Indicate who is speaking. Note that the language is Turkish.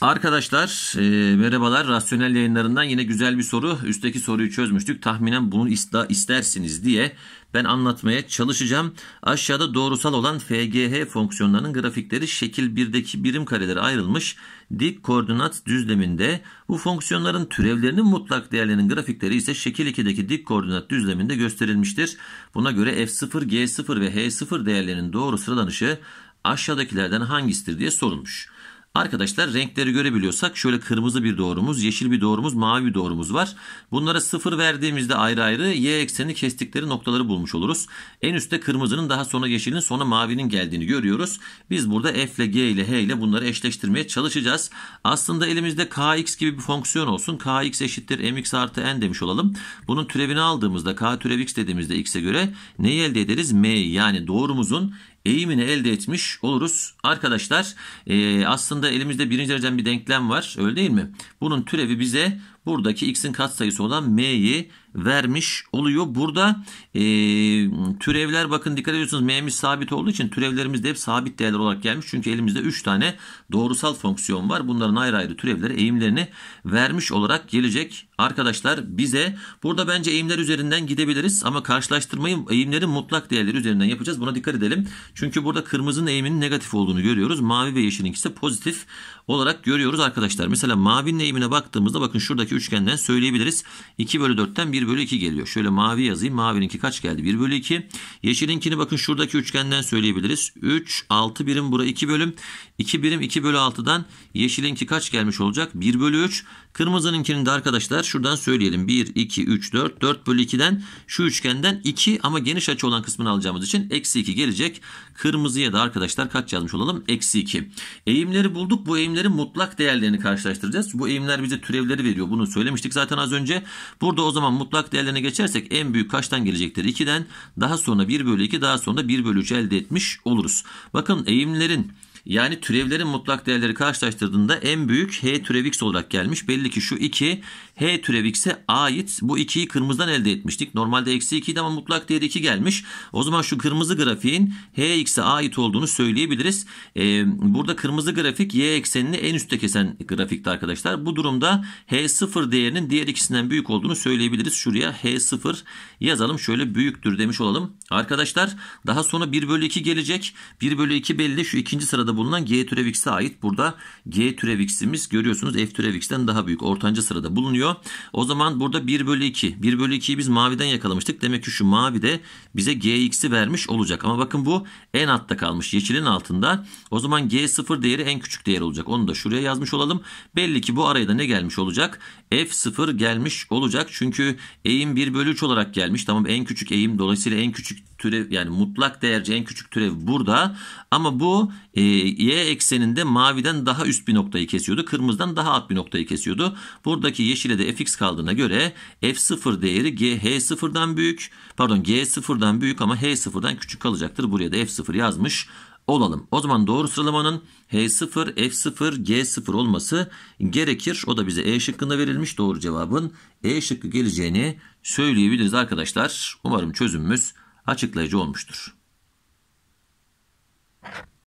Speaker 1: Arkadaşlar e, merhabalar. Rasyonel yayınlarından yine güzel bir soru. Üstteki soruyu çözmüştük. Tahminen bunu ista, istersiniz diye ben anlatmaya çalışacağım. Aşağıda doğrusal olan FGH fonksiyonlarının grafikleri şekil 1'deki birim karelere ayrılmış. Dik koordinat düzleminde bu fonksiyonların türevlerinin mutlak değerlerinin grafikleri ise şekil 2'deki dik koordinat düzleminde gösterilmiştir. Buna göre F0, G0 ve H0 değerlerinin doğru sıralanışı aşağıdakilerden hangisidir diye sorulmuş. Arkadaşlar renkleri görebiliyorsak şöyle kırmızı bir doğrumuz, yeşil bir doğrumuz, mavi bir doğrumuz var. Bunlara sıfır verdiğimizde ayrı ayrı y ekseni kestikleri noktaları bulmuş oluruz. En üstte kırmızının daha sonra yeşilin sonra mavinin geldiğini görüyoruz. Biz burada f ile g ile h ile bunları eşleştirmeye çalışacağız. Aslında elimizde kx gibi bir fonksiyon olsun. kx eşittir mx artı n demiş olalım. Bunun türevini aldığımızda k türev x dediğimizde x'e göre neyi elde ederiz? m yani doğrumuzun eğimini elde etmiş oluruz. Arkadaşlar e, aslında elimizde birinci dereceden bir denklem var öyle değil mi? Bunun türevi bize buradaki x'in katsayısı olan m'yi vermiş oluyor. Burada e, türevler bakın dikkat ediyorsunuz m'miz sabit olduğu için türevlerimiz de hep sabit değerler olarak gelmiş. Çünkü elimizde 3 tane doğrusal fonksiyon var. Bunların ayrı ayrı türevleri eğimlerini vermiş olarak gelecek. Arkadaşlar bize burada bence eğimler üzerinden gidebiliriz ama karşılaştırmayı eğimlerin mutlak değerleri üzerinden yapacağız. Buna dikkat edelim. Çünkü burada kırmızının eğiminin negatif olduğunu görüyoruz. Mavi ve yeşilinkisi pozitif olarak görüyoruz arkadaşlar. Mesela mavinin eğimine baktığımızda bakın şuradaki Şuradaki üçgenden söyleyebiliriz. 2 bölü 4'ten 1 bölü 2 geliyor. Şöyle mavi yazayım. Mavininki kaç geldi? 1 bölü 2. Yeşilinkini bakın şuradaki üçgenden söyleyebiliriz. 3, 6 birim bura 2 bölüm. 2 birim 2 bölü 6'dan yeşilinki kaç gelmiş olacak? 1 bölü 3. Kırmızınınkinin de arkadaşlar şuradan söyleyelim. 1, 2, 3, 4. 4 bölü 2'den şu üçgenden 2 ama geniş açı olan kısmını alacağımız için eksi 2 gelecek. Kırmızıya da arkadaşlar kaç yazmış olalım? Eksi 2. Eğimleri bulduk. Bu eğimlerin mutlak değerlerini karşılaştıracağız. Bu eğimler bize türevleri veriyor. Bunu olduğunu söylemiştik zaten az önce. Burada o zaman mutlak değerlerine geçersek en büyük kaçtan gelecektir? 2'den daha sonra 1 bölü 2 daha sonra da 1 bölü 3 elde etmiş oluruz. Bakın eğimlerin yani türevlerin mutlak değerleri karşılaştırdığında en büyük h türev x olarak gelmiş. Belli ki şu 2 h türev x'e ait. Bu 2'yi kırmızıdan elde etmiştik. Normalde eksi 2 ama mutlak değeri 2 gelmiş. O zaman şu kırmızı grafiğin h x'e ait olduğunu söyleyebiliriz. Ee, burada kırmızı grafik y eksenini en üstte kesen grafikti arkadaşlar. Bu durumda h0 değerinin diğer ikisinden büyük olduğunu söyleyebiliriz. Şuraya h0 yazalım. Şöyle büyüktür demiş olalım. Arkadaşlar daha sonra 1 bölü 2 gelecek. 1 bölü 2 belli şu ikinci sırada bulunan g türev x'e ait. Burada g türev x'imiz görüyorsunuz f türev x'ten daha büyük. Ortanca sırada bulunuyor. O zaman burada 1 bölü 2. 1 bölü 2'yi biz maviden yakalamıştık. Demek ki şu mavi de bize g x'i vermiş olacak. Ama bakın bu en altta kalmış. Yeşilin altında. O zaman g0 değeri en küçük değer olacak. Onu da şuraya yazmış olalım. Belli ki bu araya da ne gelmiş olacak? f0 gelmiş olacak. Çünkü eğim 1 bölü 3 olarak gelmiş. Tamam en küçük eğim. Dolayısıyla en küçük türev yani mutlak değerci en küçük türev burada ama bu e, y ekseninde maviden daha üst bir noktayı kesiyordu. Kırmızıdan daha alt bir noktayı kesiyordu. Buradaki yeşile de fx kaldığına göre f0 değeri g h0'dan büyük pardon g 0'dan büyük ama h 0'dan küçük kalacaktır. Buraya da f0 yazmış olalım. O zaman doğru sıralamanın H0, F0, G0 olması gerekir. O da bize E şıkkında verilmiş. Doğru cevabın E şıkkı geleceğini söyleyebiliriz arkadaşlar. Umarım çözümümüz açıklayıcı olmuştur.